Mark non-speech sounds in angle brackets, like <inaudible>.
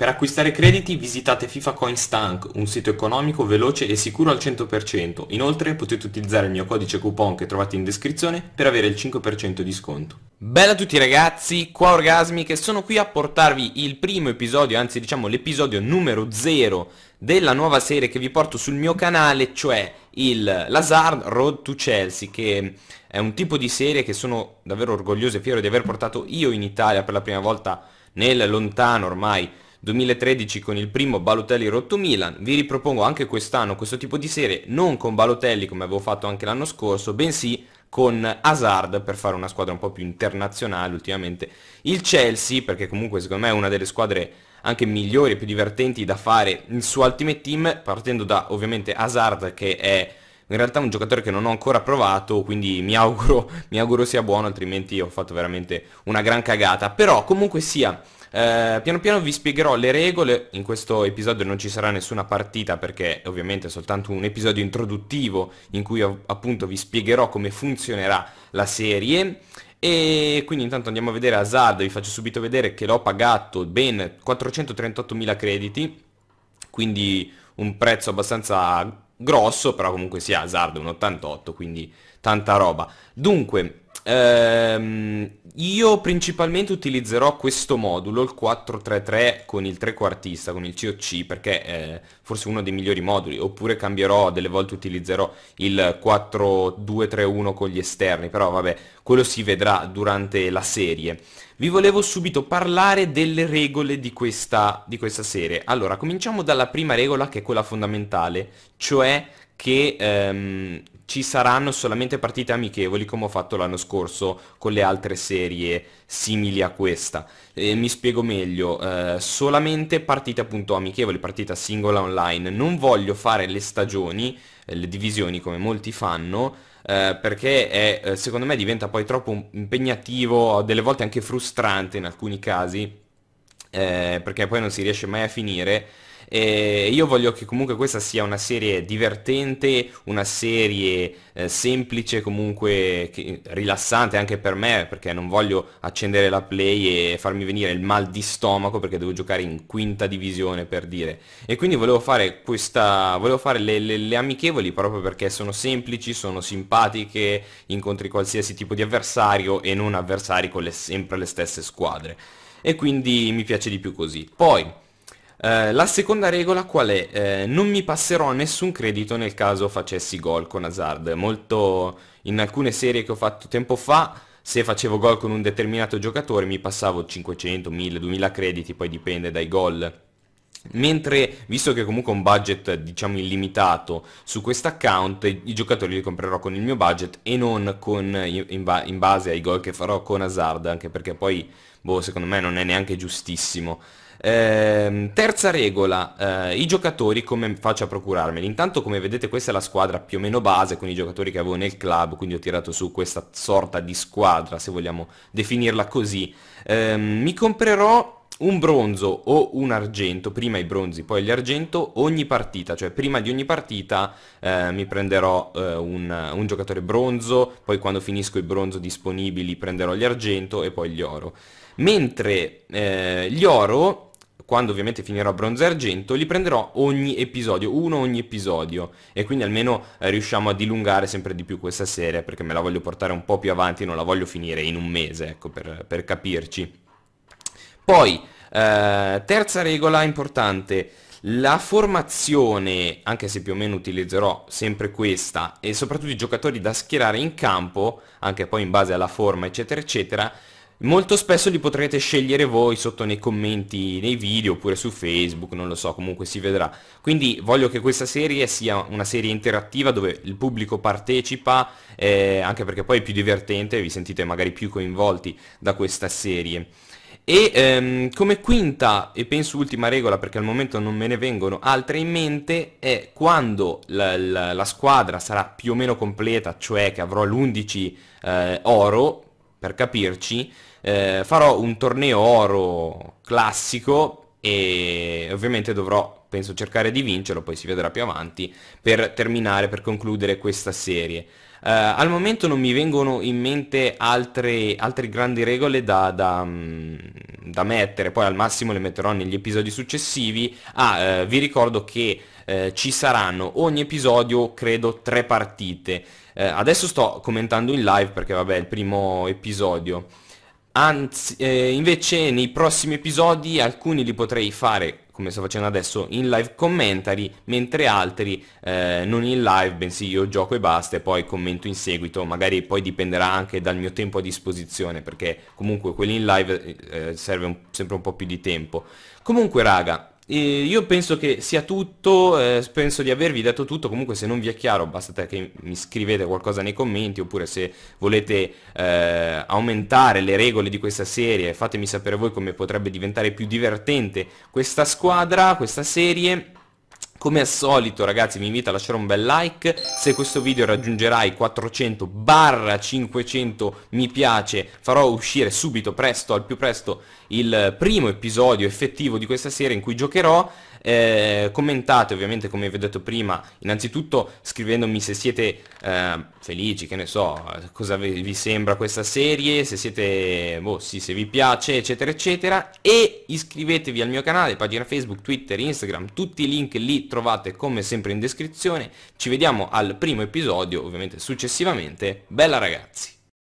Per acquistare crediti visitate FIFA Coin Stank, un sito economico, veloce e sicuro al 100%. Inoltre potete utilizzare il mio codice coupon che trovate in descrizione per avere il 5% di sconto. Bella a tutti ragazzi, qua Orgasmi che sono qui a portarvi il primo episodio, anzi diciamo l'episodio numero 0 della nuova serie che vi porto sul mio canale, cioè il Lazard Road to Chelsea, che è un tipo di serie che sono davvero orgoglioso e fiero di aver portato io in Italia per la prima volta nel lontano ormai 2013 con il primo Balotelli rotto Milan, vi ripropongo anche quest'anno questo tipo di serie, non con Balotelli come avevo fatto anche l'anno scorso, bensì con Hazard per fare una squadra un po' più internazionale ultimamente. Il Chelsea, perché comunque secondo me è una delle squadre anche migliori e più divertenti da fare su Ultimate Team, partendo da ovviamente Hazard che è in realtà un giocatore che non ho ancora provato, quindi mi auguro, <laughs> mi auguro sia buono, altrimenti ho fatto veramente una gran cagata. Però comunque sia, eh, piano piano vi spiegherò le regole, in questo episodio non ci sarà nessuna partita perché ovviamente è soltanto un episodio introduttivo in cui appunto vi spiegherò come funzionerà la serie e quindi intanto andiamo a vedere Hazard, vi faccio subito vedere che l'ho pagato ben 438.000 crediti, quindi un prezzo abbastanza grosso, però comunque sia Hazard un 88, quindi tanta roba. Dunque, Ehm, io principalmente utilizzerò questo modulo, il 433 con il trequartista, con il COC, perché è forse uno dei migliori moduli, oppure cambierò, delle volte utilizzerò il 4231 con gli esterni, però vabbè, quello si vedrà durante la serie. Vi volevo subito parlare delle regole di questa, di questa serie. Allora, cominciamo dalla prima regola che è quella fondamentale, cioè che ehm, ci saranno solamente partite amichevoli come ho fatto l'anno scorso con le altre serie simili a questa. E mi spiego meglio, eh, solamente partite appunto amichevoli, partita singola online. Non voglio fare le stagioni, eh, le divisioni come molti fanno, eh, perché è, eh, secondo me diventa poi troppo impegnativo, delle volte anche frustrante in alcuni casi, eh, perché poi non si riesce mai a finire eh, io voglio che comunque questa sia una serie divertente, una serie eh, semplice, comunque che, rilassante anche per me, perché non voglio accendere la play e farmi venire il mal di stomaco perché devo giocare in quinta divisione per dire. E quindi volevo fare questa, volevo fare le, le, le amichevoli proprio perché sono semplici, sono simpatiche, incontri qualsiasi tipo di avversario e non avversari con le, sempre le stesse squadre. E quindi mi piace di più così. Poi, eh, la seconda regola qual è? Eh, non mi passerò nessun credito nel caso facessi gol con Hazard. Molto in alcune serie che ho fatto tempo fa, se facevo gol con un determinato giocatore mi passavo 500, 1000, 2000 crediti, poi dipende dai gol Mentre, visto che comunque ho un budget diciamo illimitato su questo account, i giocatori li comprerò con il mio budget e non con, in, ba in, base ai gol che farò con Hazard, anche perché poi, boh, secondo me non è neanche giustissimo. Eh, terza regola, eh, i giocatori come faccio a procurarmeli? Intanto come vedete questa è la squadra più o meno base con i giocatori che avevo nel club, quindi ho tirato su questa sorta di squadra, se vogliamo definirla così. Eh, mi comprerò un bronzo o un argento, prima i bronzi, poi gli argento, ogni partita, cioè prima di ogni partita eh, mi prenderò eh, un, un, giocatore bronzo, poi quando finisco i bronzo disponibili prenderò gli argento e poi gli oro. Mentre eh, gli oro quando ovviamente finirò bronzo e argento, li prenderò ogni episodio, uno ogni episodio, e quindi almeno eh, riusciamo a dilungare sempre di più questa serie, perché me la voglio portare un po' più avanti, non la voglio finire in un mese, ecco, per, per capirci. Poi, eh, terza regola importante, la formazione, anche se più o meno utilizzerò sempre questa, e soprattutto i giocatori da schierare in campo, anche poi in base alla forma eccetera eccetera, molto spesso li potrete scegliere voi sotto nei commenti, nei video oppure su Facebook, non lo so, comunque si vedrà. Quindi voglio che questa serie sia una serie interattiva dove il pubblico partecipa, eh, anche perché poi è più divertente, vi sentite magari più coinvolti da questa serie. E ehm, come quinta e penso ultima regola perché al momento non me ne vengono altre in mente è quando la, la, la squadra sarà più o meno completa, cioè che avrò l'11 eh, oro, per capirci, eh, farò un torneo oro classico e ovviamente dovrò, penso, cercare di vincerlo, poi si vedrà più avanti, per terminare, per concludere questa serie. Eh, al momento non mi vengono in mente altre, altre grandi regole da, da, mm, da, mettere, poi al massimo le metterò negli episodi successivi. Ah, eh, vi ricordo che eh, ci saranno ogni episodio credo tre partite eh, adesso sto commentando in live perché vabbè è il primo episodio anzi eh, invece nei prossimi episodi alcuni li potrei fare come sto facendo adesso, in live commentary, mentre altri eh, non in live, bensì io gioco e basta e poi commento in seguito, magari poi dipenderà anche dal mio tempo a disposizione, perché comunque quelli in live eh, eh serve un, sempre un po' più di tempo. Comunque raga, e io penso che sia tutto, eh, penso di avervi detto tutto, comunque se non vi è chiaro basta che mi scrivete qualcosa nei commenti oppure se volete eh, aumentare le regole di questa serie fatemi sapere voi come potrebbe diventare più divertente questa squadra, questa serie come al solito ragazzi vi invito a lasciare un bel like, se questo video raggiungerà i 400 barra 500 mi piace farò uscire subito presto al più presto il primo episodio effettivo di questa serie in cui giocherò eh, commentate ovviamente come vi ho detto prima, innanzitutto scrivendomi se siete eh, felici, che ne so, cosa vi, vi sembra questa serie, se siete, boh sì, se vi piace, eccetera, eccetera. E iscrivetevi al mio canale, pagina Facebook, Twitter, Instagram, tutti i link lì trovate come sempre in descrizione. Ci vediamo al primo episodio, ovviamente successivamente. Bella ragazzi!